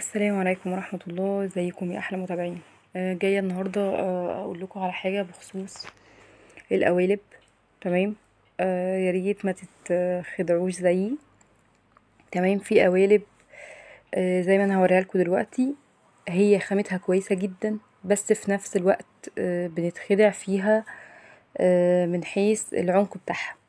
السلام عليكم ورحمة الله ازيكم يا أحلى متابعين آه، جاية النهاردة آه، أقول لكم على حاجة بخصوص القوالب تمام آه، يا ريت ما تتخدعوش زيي تمام في قوالب زي ما أنا هوريها لكم دلوقتي هي خامتها كويسة جدا بس في نفس الوقت بنتخدع فيها من حيث العمق بتاعها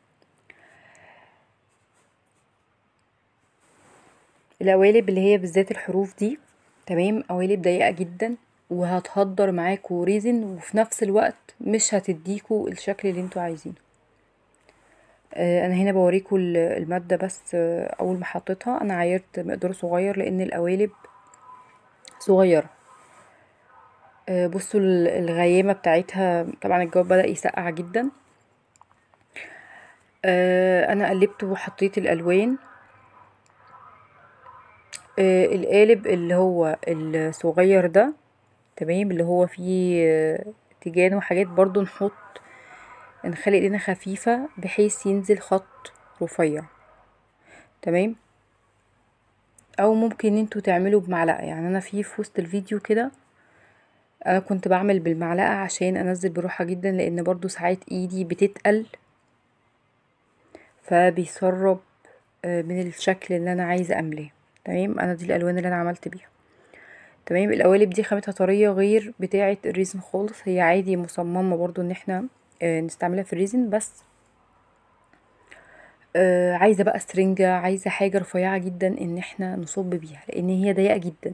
القوالب اللي هي بالذات الحروف دي تمام قوالب ضيقه جدا وهتهدر معاكوا ريزن وفي نفس الوقت مش هتديكوا الشكل اللي انتوا عايزينه آه، انا هنا بوريكوا الماده بس آه، اول ما حطيتها انا عايرت مقدار صغير لان القوالب صغيره آه، بصوا الغيامه بتاعتها طبعا الجو بدا يسقع جدا انا قلبت وحطيت الالوان آه، القالب اللي هو الصغير ده تمام اللي هو فيه آه، تيجان وحاجات برضو نحط نخلي ايدينا خفيفة بحيث ينزل خط رفيع تمام او ممكن انتوا تعملوا بمعلقة يعني انا في في وسط الفيديو كده انا كنت بعمل بالمعلقة عشان انزل بروحة جدا لان برضو ساعات ايدي بتتقل فبيسرب آه، من الشكل اللي انا عايزة املاه تمام انا دي الالوان اللي انا عملت بيها تمام القوالب دي خامتها طريه غير بتاعه الريزن خالص هي عادي مصممه برضو ان احنا آه، نستعملها في الريزن بس آه عايزه بقى سرنجه عايزه حاجه رفيعه جدا ان احنا نصب بيها لان هي ضيقه جدا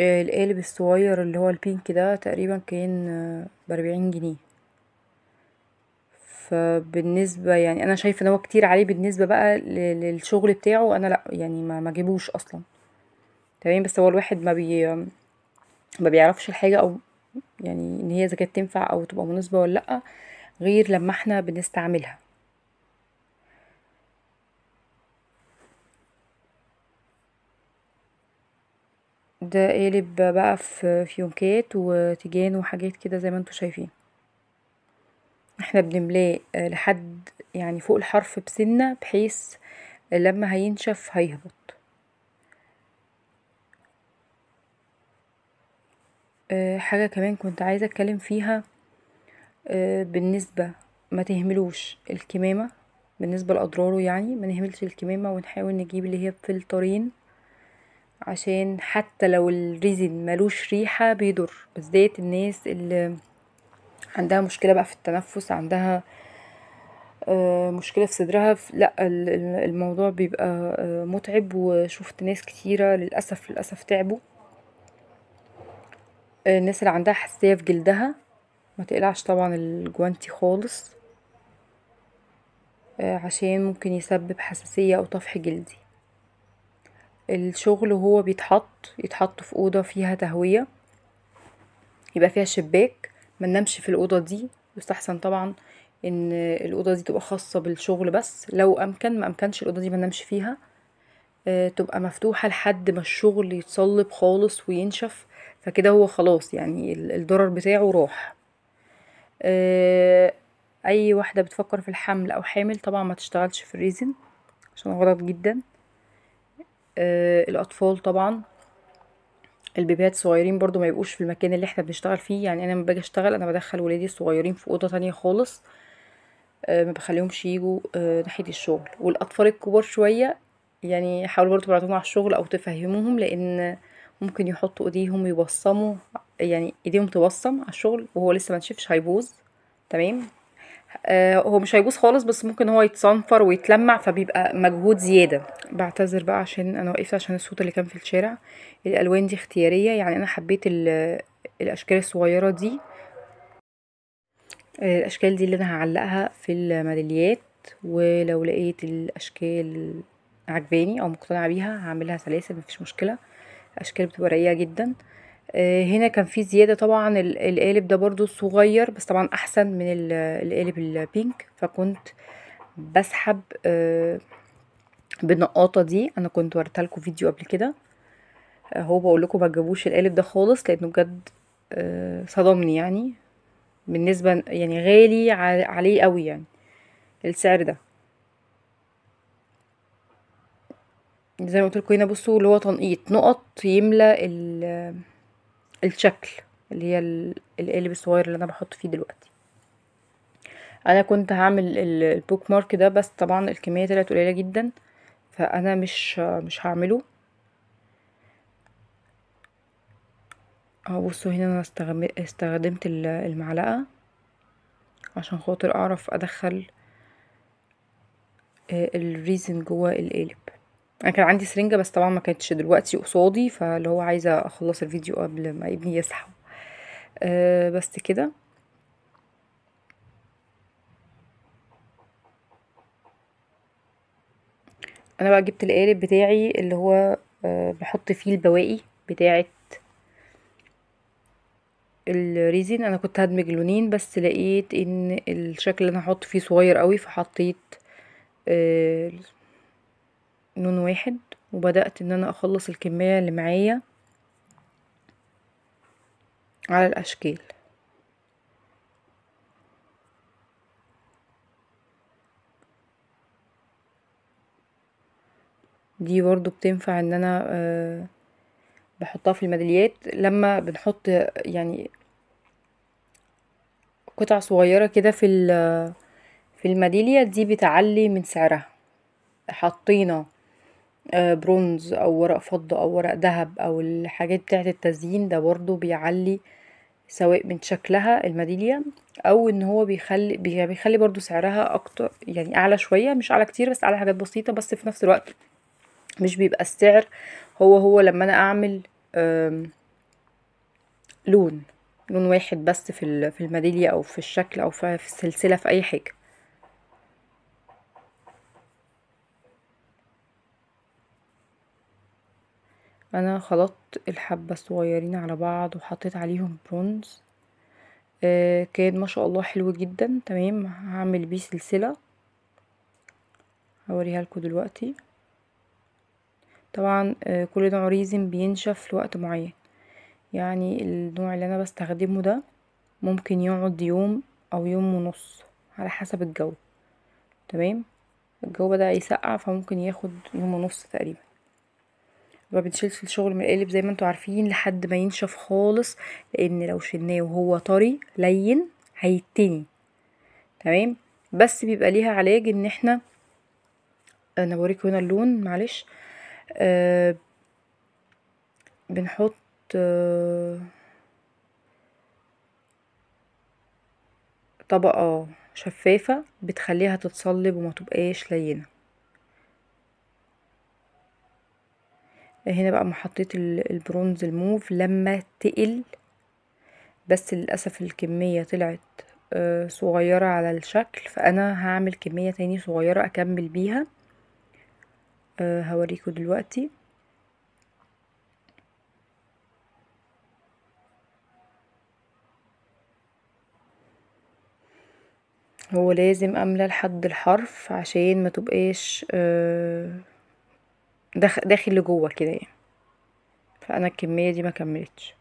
آه القالب الصغير اللي هو البينك ده تقريبا كان آه باربعين جنيه بالنسبة يعني أنا شايفة إن هو كتير عليه بالنسبة بقى للشغل بتاعه أنا لأ يعني ما ما جيبوش أصلا تمام بس هو الواحد ما بي ما بيعرفش الحاجة أو يعني إن هي إذا كانت تنفع أو تبقى مناسبة ولا لأ غير لما احنا بنستعملها ده قالب بقى في فيونكات وتيجان وحاجات كده زي ما انتوا شايفين احنا بنملاه آه، لحد يعني فوق الحرف بسنة بحيث لما هينشف هيهبط آه، حاجة كمان كنت عايزة اتكلم فيها آه، بالنسبة ما تهملوش الكمامة بالنسبة لأضراره يعني ما نهملش الكمامة ونحاول نجيب اللي هي فلترين عشان حتى لو الريزن ملوش ريحة بيضر بالذات الناس اللي عندها مشكله بقى في التنفس عندها آه، مشكله في صدرها لا الموضوع بيبقى آه، متعب وشفت ناس كتيره للاسف للاسف تعبوا الناس اللي عندها حساسيه في جلدها ما تقلعش طبعا الجوانتي خالص آه، عشان ممكن يسبب حساسيه او طفح جلدي الشغل وهو بيتحط يتحط في اوضه فيها تهويه يبقى فيها شباك ما ننامش في الاوضه دي يستحسن طبعا ان الاوضه دي تبقى خاصه بالشغل بس لو امكن ما امكنش الاوضه دي ما ننامش فيها آه، تبقى مفتوحه لحد ما الشغل يتصلب خالص وينشف فكده هو خلاص يعني الضرر بتاعه راح آه، اي واحده بتفكر في الحمل او حامل طبعا ما تشتغلش في الريزن عشان غلط جدا آه، الاطفال طبعا البيبات صغيرين برضو ما يبقوش في المكان اللي احنا بنشتغل فيه يعني انا لما باجي اشتغل انا بدخل ولادي الصغيرين في اوضه تانية خالص آه، ما بخليهمش يجوا آه، ناحيه الشغل والاطفال الكبار شويه يعني حاولوا برضو تبعتهم على الشغل او تفهموهم لان ممكن يحطوا ايديهم يبصموا يعني ايديهم تبصم على الشغل وهو لسه ما نشفش هيبوظ تمام آه، هو مش هيبوظ خالص بس ممكن هو يتصنفر ويتلمع فبيبقى مجهود زياده بعتذر بقى عشان انا وقفت عشان الصوت اللي كان في الشارع الالوان دي اختياريه يعني انا حبيت الاشكال الصغيره دي آه، الاشكال دي اللي انا هعلقها في الميداليات ولو لقيت الاشكال عجباني او مقتنعه بيها هعملها سلاسل مفيش مشكله اشكال بتبقى رقيقة جدا آه، هنا كان في زيادة طبعا القالب ده برضو صغير بس طبعا احسن من القالب البينك فكنت بسحب آه، بالنقاطة دي انا كنت لكم فيديو قبل كده آه، هو بقول لكم ما القالب ده خالص لانه بجد صدمني يعني بالنسبة يعني غالي عليه قوي يعني السعر ده زي ما قلت لكم هنا بصوا اللي هو تنقيط نقط يملى ال الشكل اللي هي القالب الصغير اللي انا بحط فيه دلوقتي انا كنت هعمل البوك مارك ده بس طبعا الكميه طلعت قليله جدا فانا مش مش هعمله اهو بصوا هنا انا استخدمت المعلقه عشان خاطر اعرف ادخل آه، الريزن جوه القالب انا كان عندي سرنجه بس طبعا ما كانتش دلوقتي قصادي فاللي هو عايزه اخلص الفيديو قبل ما ابني يصحى أه بس كده انا بقى جبت القالب بتاعي اللي هو أه بحط فيه البواقي بتاعه الريزين انا كنت هدمج لونين بس لقيت ان الشكل اللي انا هحط فيه صغير قوي فحطيت أه نون واحد وبدأت ان انا اخلص الكمية اللي معايا على الاشكال دي برضو بتنفع ان انا آه، بحطها في الميداليات لما بنحط يعني قطع صغيرة كده في في الميدالية دي بتعلي من سعرها حطينا آه، برونز او ورق فضة او ورق ذهب او الحاجات بتاعة التزيين ده برضو بيعلي سواء من شكلها الميدالية او ان هو بيخلي يعني بيخلي برضو سعرها اكتر يعني اعلى شوية مش اعلى كتير بس اعلى حاجات بسيطة بس في نفس الوقت مش بيبقى السعر هو هو لما انا اعمل لون لون واحد بس في في الميدالية او في الشكل او في السلسلة في اي حاجة انا خلطت الحبة الصغيرين على بعض وحطيت عليهم برونز آه كان ما شاء الله حلو جدا تمام هعمل بيه سلسلة هوريها لكم دلوقتي طبعا آه كل نوع ريزن بينشف لوقت معين يعني النوع اللي انا بستخدمه ده ممكن يقعد يوم او يوم ونص على حسب الجو تمام الجو بدأ يسقع فممكن ياخد يوم ونص تقريبا ما بنشيلش الشغل من القالب زي ما انتوا عارفين لحد ما ينشف خالص لان لو شلناه وهو طري لين هيتني تمام بس بيبقى ليها علاج ان احنا انا بوريك هنا اللون معلش آه بنحط آه طبقة شفافة بتخليها تتصلب وما تبقاش لينه هنا بقى محطيت البرونز الموف لما تقل بس للأسف الكمية طلعت آه، صغيرة على الشكل فأنا هعمل كمية تاني صغيرة أكمل بيها آه، هوريكم دلوقتي هو لازم املى لحد الحرف عشان ما تبقاش آه داخل, داخل لجوه كده يعني فانا الكميه دي ما كملتش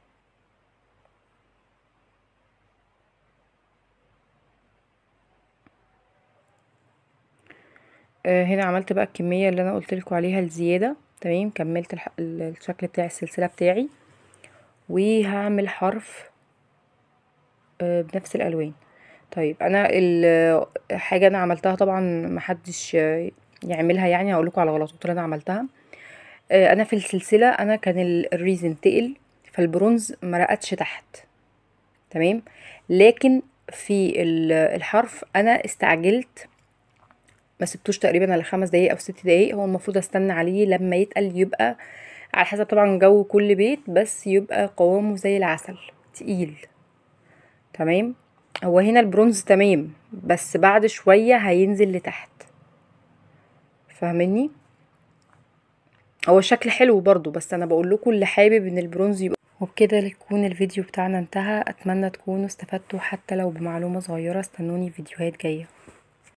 آه، هنا عملت بقى الكميه اللي انا قلت لكم عليها الزياده تمام كملت الشكل بتاع السلسله بتاعي وهعمل حرف آه، بنفس الالوان طيب انا الحاجه انا عملتها طبعا محدش يعملها يعني هقول لكم على غلطات اللي انا عملتها آه، انا في السلسله انا كان الريزن تقل فالبرونز رقتش تحت تمام لكن في الحرف انا استعجلت ما سبتوش تقريبا على خمس دقايق او ست دقايق هو المفروض استنى عليه لما يتقل يبقى على حسب طبعا جو كل بيت بس يبقى قوامه زي العسل تقيل تمام هو هنا البرونز تمام بس بعد شوية هينزل لتحت فاهمني هو شكل حلو برضو بس انا بقول لكم اللي حابب ان البرونز يبقى وبكده يكون الفيديو بتاعنا انتهى اتمنى تكونوا استفدتوا حتى لو بمعلومه صغيره استنوني فيديوهات جايه